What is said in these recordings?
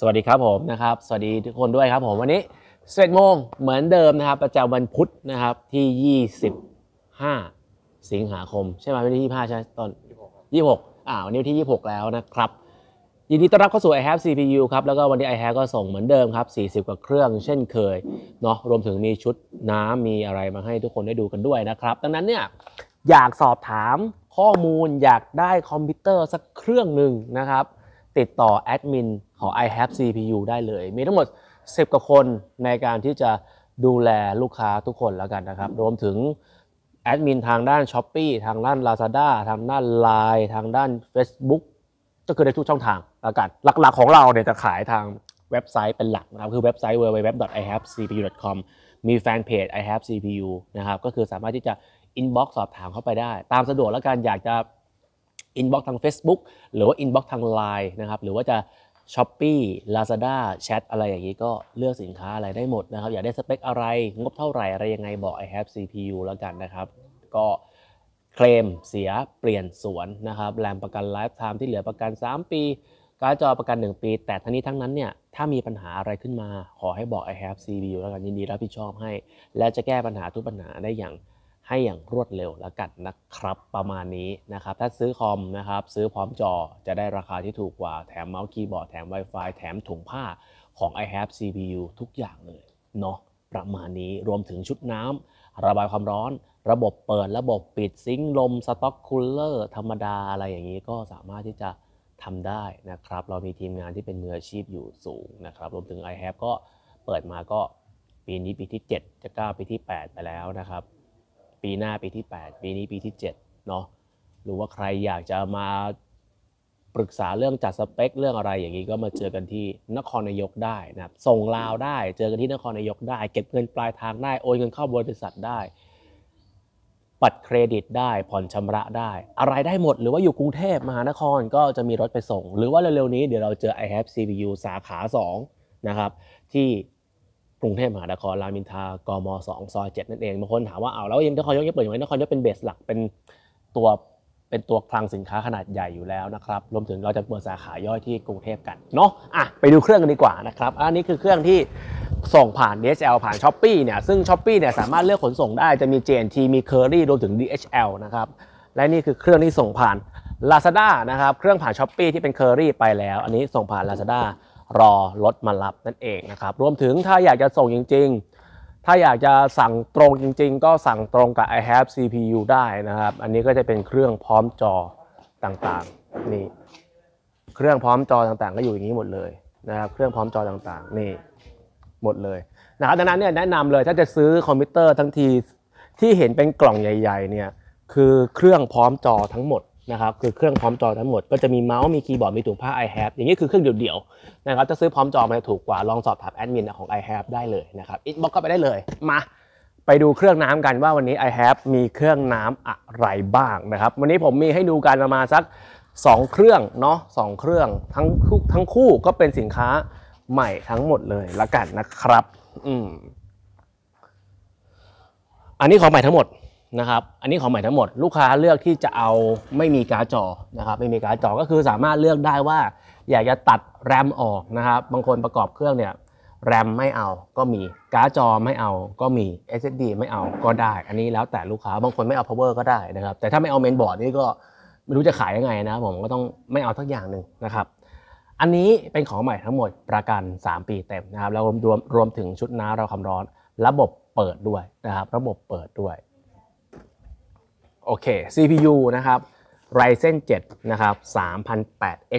สวัสดีครับผมนะครับสวัสดีทุกคนด้วยครับผมวันนี้11โมงเหมือนเดิมนะครับประจำวันพุธนะครับที่ยี่สิบห้าสิงหาคม ใช่ไหมวันที่ห้าใช่ตอนยี่หกอ่าวันนี้ที่ยี่หกแล้วนะครับ ยินดีต้อนรับเข้าสู่ i h a v e CPU ครับแล้วก็วันนี้ i h a v e ก็ส่งเหมือนเดิมครับ 40 กว่าเครื่องเช่นเคยเนาะรวมถึงมีชุดน้ำมีอะไรมาให้ทุกคนได้ดูกันด้วยนะครับ ดังนั้นเนี่ยอยากสอบถามข้อมูลอยากได้คอมพิวเตอร์สักเครื่องหนึ่งนะครับติดต่อแอดมินของ i h a v e CPU ได้เลย มีทั้งหมด10กว่าคนในการที่จะดูแลลูกค้าทุกคนแล้วกันนะครับ รวมถึงแอดมินทางด้าน s h อ p e e ทางด้าน Lazada ทางด้าน Line ทางด้าน Facebook ก็คือได้ทุกช่องทางแล้วกันหลักๆ ของเราเนี่ยจะขายทางเว็บไซต์เป็นหลักนะครับ คือเว็บไซต์ w w w i h a v c p u c o m มีแฟนเพจ ihavecpu นะครับ ก็คือสามารถที่จะ inbox สอบถามเข้าไปได้ ตามสะดวกแล้วกัน อยากจะอินบ็อกทาง Facebook หรือว่าอินบ็อกทาง Line นะครับหรือว่าจะ s h อ p e e Lazada าแชทอะไรอย่างนี้ก็เลือกสินค้าอะไรได้หมดนะครับอยากได้สเปคอะไร งบเท่าไหร่ อะไรยังไงบอก I have CPU แล้วกันนะครับ ก็เคลมเสียเปลี่ยนสวนนะครับแรมประกันไลฟ์ไทม์ที่เหลือประกัน 3 ปี การจอประกัน 1 ปีแต่ทั้งนี้ทั้งนั้นเนี่ยถ้ามีปัญหาอะไรขึ้นมา ขอให้บอก I have CPU แล้วกันยินดีรับผิดชอบให้ และจะแก้ปัญหาทุกปัญหาได้อย่างให้อย่างรวดเร็วแล้วกันนะครับ ประมาณนี้นะครับ ถ้าซื้อคอมนะครับ ซื้อพร้อมจอจะได้ราคาที่ถูกกว่าแถมเมาส์คีย์บอร์ด แถม Wi-Fi แถมถุงผ้าของ i h a e CPU ทุกอย่างเลยเนาะประมาณนี้ รวมถึงชุดน้ำระบายความร้อน ระบบเปิด ระบบปิด ซิงลม สต็อกคูลเลอร์ ธรรมดาอะไรอย่างนี้ก็สามารถที่จะทำได้นะครับ เรามีทีมงานที่เป็นมืออาชีพอยู่สูงนะครับ รวมถึง i h a e ก็เปิดมาก็ปีนี้ปีที่ 7 จะก้าวปีที่ 8 ไปแล้วนะครับปีหน้าปีที่ 8 ปีนี้ปีที่7เนาะหรือว่าใครอยากจะมาปรึกษาเรื่องจัดสเปค เรื่องอะไรอย่างนี้ก็มาเจอกันที่นครนายกได้นะครับส่งลาวได้ เจอกันที่นครนายกได้เก็บเงินปลายทางได้โอนเงินเข้าบริษัทได้ ปัดเครดิตได้ผ่อนชำระได้ อะไรได้หมด หรือว่าอยู่กรุงเทพมหานครก็จะมีรถไปส่ง หรือว่าเร็วๆนี้เดี๋ยวเราเจอ i h a v e CPU สาขา2นะครับที่กรุงเทพมหานคร รามินทากมสองซอยเจ็นั่นเองบางคนถามว่า เอาแล้วยังนครยกยังเปิดอยู่ไหมนครยกเป็นเบสหลัก เป็นตัว เป็นตัวคลังสินค้าขนาดใหญ่อยู่แล้วนะครับ รวมถึงเราจะเปิดสาขาย่อยที่กรุงเทพกัน เนาะอ่ะไปดูเครื่องกันดีกว่านะครับ อันนี้คือเครื่องที่ส่งผ่าน DHL ผ่าน s h อ p e e เนี่ย ซึ่ง s h อ p e e เนี่ยสามารถเลือกขนส่งได้ จะมี JNT มี Curry รวมถึง DHL นะครับ และนี่คือเครื่องที่ส่งผ่าน Lazada นะครับ เครื่องผ่าน s h อ p e e ที่เป็น Curry ไปแล้ว อันนี้ส่งผ่าน Lazada รอรถมารับนั่นเองนะครับรวมถึงถ้าอยากจะส่งจริงๆ ถ้าอยากจะสั่งตรงจริงๆ ก็สั่งตรงกับ i have CPU ได้นะครับอันนี้ก็จะเป็นเครื่องพร้อมจอต่างๆนี่ เครื่องพร้อมจอต่างๆ ก็อยู่อย่างนี้หมดเลยนะครับเครื่องพร้อมจอต่างๆนี่หมดเลยนะครับดังนั้นเนี่ยแนะนำเลยถ้าจะซื้อคอมพิวเตอร์ทั้งทีที่เห็นเป็นกล่องใหญ่ๆเนี่ยคือเครื่องพร้อมจอทั้งหมดนะครับคือเครื่องพร้อมจอทั้งหมดก็จะมีเมาส์มีคีย์บอร์ดมีถุงผ้า iHab อย่างนี้คือเครื่องเดี่ยวๆนะครับจะซื้อพร้อมจอมันจะถูกกว่าลองสอบถามแอดมินของ iHab ได้เลยนะครับอินบ็อกก็ไปได้เลยมา ไปดูเครื่องน้ำกันว่าวันนี้ iHab มีเครื่องน้ำอะไรบ้างนะครับวันนี้ผมมีให้ดูกันประมาณสัก2เครื่องเนาะสเครื่องทั้งคู่ทั้งคู่ก็เป็นสินค้าใหม่ทั้งหมดเลยละกันนะครับอืมอันนี้ของใหม่ทั้งหมดนะครับ อันนี้ของใหม่ทั้งหมด ลูกค้าเลือกที่จะเอาไม่มีการ์ดจอ นะครับ ไม่มีการ์ดจอ ก็คือสามารถเลือกได้ว่าอยากจะตัดแรมออกนะครับ บางคนประกอบเครื่องเนี่ยแรมไม่เอา ก็มีการ์ดจอไม่เอา ก็มี SSD ไม่เอาก็ได้ อันนี้แล้วแต่ลูกค้า บางคนไม่เอา power ก็ได้นะครับ แต่ถ้าไม่เอาเมนบอร์ดนี่ก็ไม่รู้จะขายยังไงนะผม ก็ต้องไม่เอาทักอย่างหนึ่งนะครับ อันนี้เป็นของใหม่ทั้งหมด ประกัน 3 ปีเต็มนะครับ แล้วรวมรวมถึงชุดน้ำเราคำร้อน ระบบเปิดด้วยนะครับ ระบบเปิดด้วยโอเค CPU นะครับ Ryzen 7นะครับ3 0 0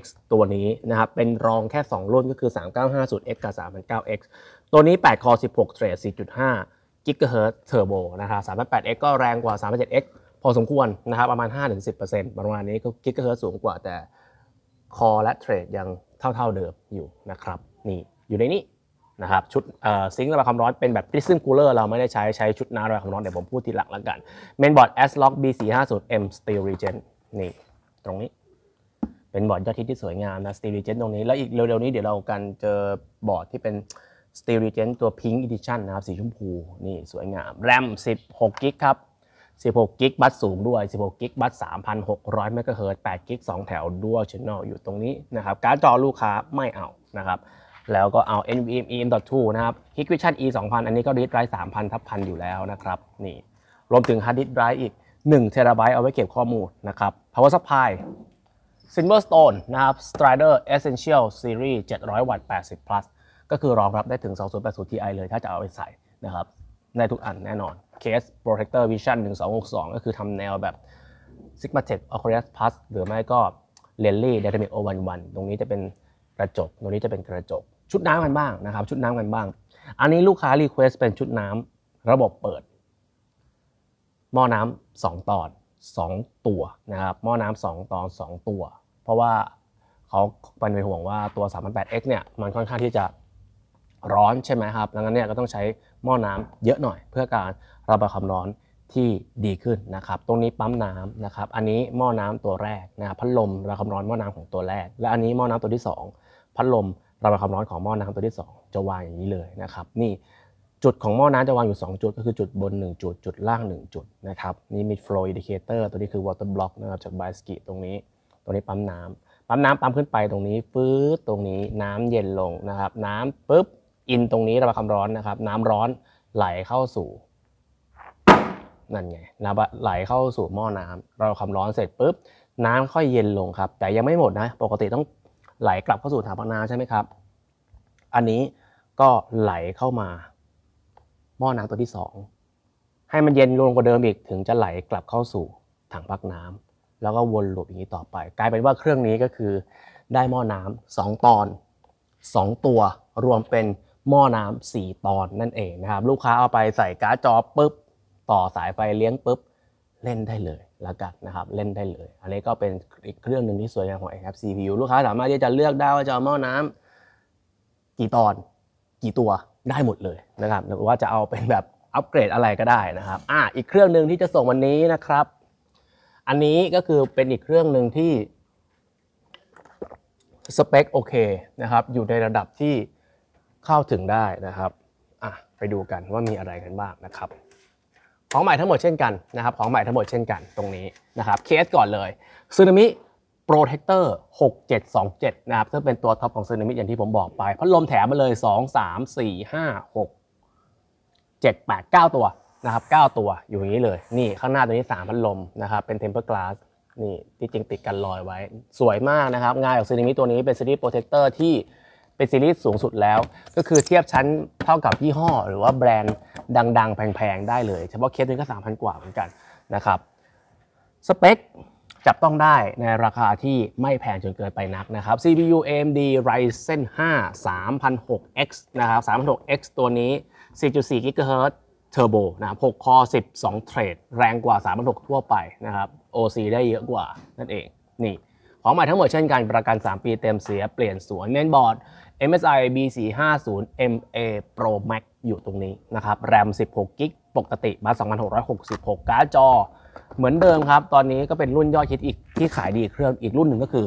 x ตัวนี้นะครับเป็นรองแค่ 2 รุ่นก็คือ 3950X กับ3 0 0 x ตัวนี้ 8 คอ16 เทรด 4.5 GHz Turbo นะครับ3 0 0 x ก็แรงกว่า3 0 0 x พอสมควรนะครับประมาณ 5-10%ประมาณนี้ก็ GHz สูงกว่าแต่ คอและเทรดยังเท่าๆเดิมอยู่นะครับนี่อยู่ในนี้นะครับชุดซิงค์ระบายความร้อนเป็นแบบ prism cooler เราไม่ได้ใช้ใช้ชุดน้ำระบายความร้อนเดี๋ยวผมพูดทีหลังแล้วกัน เมนบอร์ด s l o c k B450M Steel Regen นี่ตรงนี้ เป็นบอร์ดยอดที่ที่สวยงามนะ Steel Regen ตรงนี้แล้วอีกเร็วๆนี้เดี๋ยวเรากันเจอบอร์ดที่เป็น Steel Regen ตัว Pink Edition นะครับสีชมพูนี่สวยงาม RAM 16กิกครับ16กิกบัตสูงด้วย16กิกบัต3,600เมกะเฮิร์ต8กิก2แถวด้วยชั้นนอกอยู่ตรงนี้นะครับการ์ดจอลูกค้าไม่เอานะครับแล้วก็เอา NVM EM.2 นะครับ Hikvision E 2000อันนี้ก็ดิสไดร์3,000 ทับพันอยู่แล้วนะครับ นี่ รวมถึงฮาร์ดดิสไดร์อีก1เทราไบต์เอาไว้เก็บข้อมูลนะครับ Power Supply Silverstone นะครับ Strider Essential Series 700วัตต์80 plus ก็คือรองรับได้ถึง 2080 Ti เลยถ้าจะเอาไปใส่นะครับ ในทุกอันแน่นอน Case Protector Vision 1262 ก็คือทำแนวแบบ Sigma Tech Oculus Plus หรือไม่ก็ Lenly Dynamic 011ตรงนี้จะเป็นกระจก ตรงนี้จะเป็นกระจกชุดน้ำกันบ้างนะครับ ชุดน้ำกันบ้าง อันนี้ลูกค้ารีเควสเป็นชุดน้ำระบบเปิดหม้อน้ำ 2 ตอน 2 ตัวนะครับหม้อน้ำ 2 ตอน 2 ตัว เพราะว่าเขาเป็นห่วงว่าตัว 3.8x เนี่ยมันค่อนข้างที่จะร้อนใช่ไหมครับดังนั้นเนี่ยก็ต้องใช้หม้อน้ำเยอะหน่อย เพื่อการระบายความร้อนที่ดีขึ้นนะครับ ตรงนี้ปั๊มน้ำนะครับอันนี้หม้อน้ำตัวแรกนะพัดลมระบายความร้อนหม้อน้ำของตัวแรกและอันนี้หม้อน้ำตัวที่ 2 พัดลมระบายความร้อนของหม้อน้ำตัวที่ 2 จะวางอย่างนี้เลยนะครับนี่จุดของหม้อน้ำจะวางอยู่ 2 จุด ก็คือจุดบน 1 จุดจุดล่าง1จุดนะครับนี่มี f l o ์ดิเคเตอร์ตัวนี้คือวอเตอร์บล็อกนะครับจากายสกิตรงนี้ตรงนี้ปั๊มน้ำปั๊มน้ำปั๊มขึ้นไปตรงนี้ฟื้นตรงนี้น้ำเย็นลงนะครับน้ำปุ๊บอินตรงนี้ระบายความร้อนนะครับน้ำร้อนไหลเข้าสู่ นั่นไงนะไหลเข้าสู่หม้อน้ำเราความร้อนเสร็จปุ๊บ น้ำค่อยเย็นลงครับแต่ยังไม่หมดนะ ปกติต้องไหลกลับเข้าสู่งพักนาใช่ไหมครับ อันนี้ก็ไหลเข้ามา หม้อน้ำตัวที่ 2 ให้มันเย็นลงกว่าเดิมอีกถึงจะไหลกลับเข้าสู่ถังพักน้ำ แล้วก็วนลูปอย่างนี้ต่อไป กลายเป็นว่าเครื่องนี้ก็คือ ได้หม้อน้ำ 2 ตอน 2 ตัวรวมเป็นหม้อน้ำ 4 ตอนนั่นเองนะครับลูกค้าเอาไปใส่การ์ดจอปุ๊บต่อสายไฟ เลี้ยงปุ๊บเล่นได้เลยละกันนะครับเล่นได้เลย อันนี้ก็เป็นอีกเครื่องหนึ่งที่สวยงามของ a อ p CPU ลูกค้าสามารถที่จะเลือกได้ว่าจะเอาหม้อน้ำ กี่ตอนกี่ตัวได้หมดเลยนะครับหรือว่าจะเอาเป็นแบบอัปเกรดอะไรก็ได้นะครับอ่าอีกเครื่องหนึ่งที่จะส่งวันนี้นะครับ อันนี้ก็คือเป็นอีกเครื่องหนึ่งที่สเปคโอเคนะครับ อยู่ในระดับที่เข้าถึงได้นะครับอ่ะไปดูกันว่ามีอะไรกันบ้างนะครับของใหม่ทั้งหมดเช่นกันนะครับของใหม่ทั้งหมดเช่นกันตรงนี้นะครับเคสก่อนเลยซูนามิโปรเทคเตอร์6727 นะครับซึ่งเป็นตัวท็อปของซูนามิอย่างที่ผมบอกไป พัดลมแถมมาเลย 2 3 4 5 6 7 8 9 ตัวนะครับ9ตัวอยู่อย่างนี้เลยนี่ข้างหน้าตัวนี้ 3พัดลมนะครับเป็นเทมเพอร์กลาสนี่ที่จริงติดกันลอยไว้สวยมากนะครับงานของซูนามิตัวนี้เป็นซีรีส์โปรเทคเตอร์ที่เป็นซีรีส์สูงสุดแล้ว ก็คือเทียบชั้นเท่ากับยี่ห้อ หรือว่าแบรนด์ดัง ๆ แพง ๆ ได้เลย เฉพาะเคสนึงก็ 3,000 กว่าเหมือนกันนะครับสเปค จับต้องได้ในราคาที่ไม่แพงจนเกินไปนักนะครับ CPU AMD Ryzen 5 3006X นะครับ 3006X ตัวนี้ 4.4 GHz Turbo นะรบ6คอ12เทรด แรงกว่า3 0 0ทั่วไปนะครับ OC ได้เยอะกว่า นั่นเอง นี่ ของใหม่ทั้งหมดเช่นกันประกัน 3 ปีเต็มเสียเปลี่ยนสวนเมนบอร์ด MSI B450 MA Pro Max อยู่ตรงนี้นะครับแรม16กิกปกติมา 2666 การ์ดจอ เหมือนเดิมครับ ตอนนี้ก็เป็นรุ่นยอดฮิตอีกที่ขายดีเครื่องอีกรุ่นหนึ่งก็คือ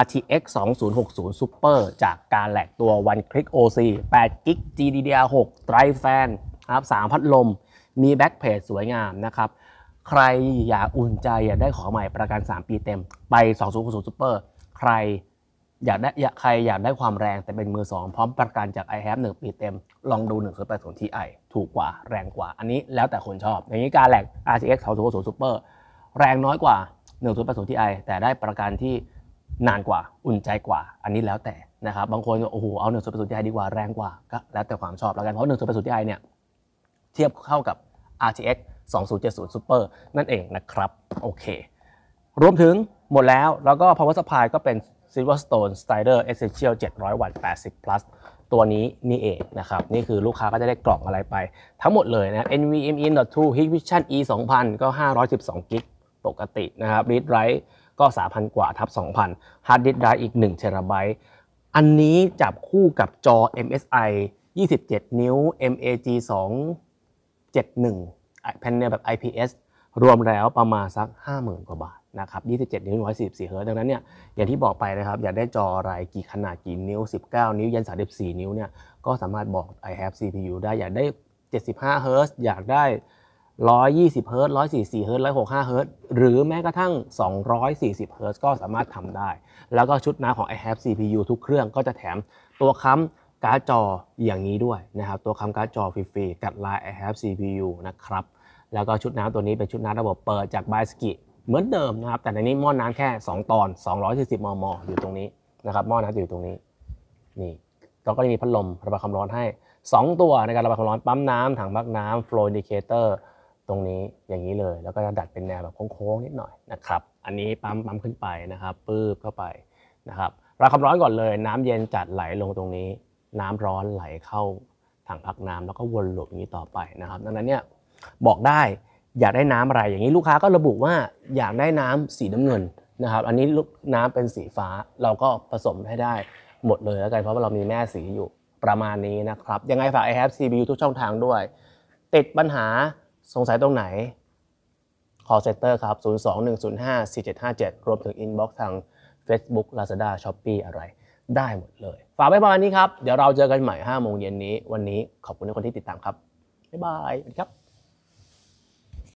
RTX 2060 Super จากการแหลกตัว One Click OC 8กิก GDDR6 ไตรแฟนครับ 3 พัดลม มีแบ็กเพจสวยงามนะครับ ใครอยากอุ่นใจอยากได้ของใหม่ประกัน 3 ปีเต็ม ไป 2060 Super ใครอยากได้ใครอยากได้ความแรงแต่เป็นมือสองพร้อมประกันจาก i h a v e 1ปีเต็ม ลองดู1นึ่งศูนแปด่วน์ทีไอถูกกว่าแรงกว่า อันนี้แล้วแต่คนชอบ อย่างนี้การแหลก RTX 2 0 0 Super แรงน้อยกว่า1นึ่งศูนแปด่วน์ทีไอแต่ได้ประกันที่นานกว่าอุ่นใจกว่า อันนี้แล้วแต่นะครับบางคนโอ้โหเอา1นึ่งศูนแปด่วน์ทีไอดีกว่าแรงกว่าก็แล้วแต่ความชอบแล้วกัน เพราะหนึ่งศูนแปด่วน์ทีไอเนี่ยเทียบเข้ากับ RTX 2070 Super นั่นเองนะครับโอเค รวมถึงหมดแล้วแล้วก็ power supply ก็เป็น Silverstone Strider Essential 700วัตต์80 plus ตัวนี้ นี่เองนะครับ นี่คือลูกค้าก็จะได้กล่องอะไรไปทั้งหมดเลยนะ NVMe 2 Hikvision E 2000ก็512กิกปกตินะครับ Read Write ก็ 3,000 กว่าทับ2,000 Hard Disk Drive อีก1เทราไบต์อันนี้จับคู่กับจอ MSI 27 นิ้ว MAG 271แผ่นเนี่ยแบบ IPS รวมแล้วประมาณสัก 50,000 กว่าบาทนะครับ27นิ้ว144เฮิร์ต ดังนั้นเนี่ย อย่างที่บอกไปนะครับ อยากได้จออะไร กี่ขนาด กี่นิ้ว 19 นิ้ว ยัน34นิ้ว เนี่ย ก็สามารถบอก I have CPU ได้ อยากได้75เฮิร์ต อยากได้120เฮิร์ต144เฮิร์ต165เฮิร์ต หรือแม้กระทั่ง240เฮิร์ตก็สามารถทำได้ แล้วก็ชุดน้าของ I have CPU ทุกเครื่องก็จะแถมตัวค้ำการ์ดจออย่างนี้ด้วยนะครับ ตัวคำการ์ดจอฟรีๆกับลาย I have CPU นะครับ แล้วก็ชุดน้ำตัวนี้เป็นชุดน้ำระบบเปิดจากไบสกิเหมือนเดิมนะครับ แต่ในนี้หม้อน้ำแค่ 2 ตอน240มมอยู่ตรงนี้นะครับหม้อน้ำอยู่ตรงนี้นี่เราก็จะมีพัดลมระบายความร้อนให้ 2 ตัวในการระบายความร้อน ปั๊มน้ำถังพักน้ำ f อินดิเคเตอร์ตรงนี้อย่างนี้เลย แล้วก็จะดัดเป็นแนวแบบโค้งๆ นิดหน่อยนะครับ อันนี้ปั๊มปั๊มขึ้นไปนะครับ ปื๊บเข้าไปนะครับระบายความร้อนก่อนเลยน้ำเย็นจัดไหลลงตรงนี้ น้ำร้อนไหลเข้าถังพักน้ำแล้วก็วนลูปอย่างนี้ต่อไปนะครับ ดังนั้นเนี่ยบอกได้อยากได้น้ำอะไรอย่างนี้ลูกค้าก็ระบุว่าอยากได้น้ำสีน้ำเงินนะครับอันนี้ลูกน้ำเป็นสีฟ้าเราก็ผสมให้ได้หมดเลยแล้วกันเพราะว่าเรามีแม่สีอยู่ประมาณนี้นะครับ ยังไงฝาก i h a v e CPU ทุกช่องทางด้วย ติดปัญหาสงสัยตรงไหน call center ครับ 021054757 รวมถึง inbox ทาง Facebook Lazada Shopee อะไรได้หมดเลย ฝากไว้ประมาณนี้ครับ เดี๋ยวเราเจอกันใหม่ 5 โมงเย็นนี้วันนี้ขอบคุณทุกคนที่ติดตามครับ บ๊ายบายครับ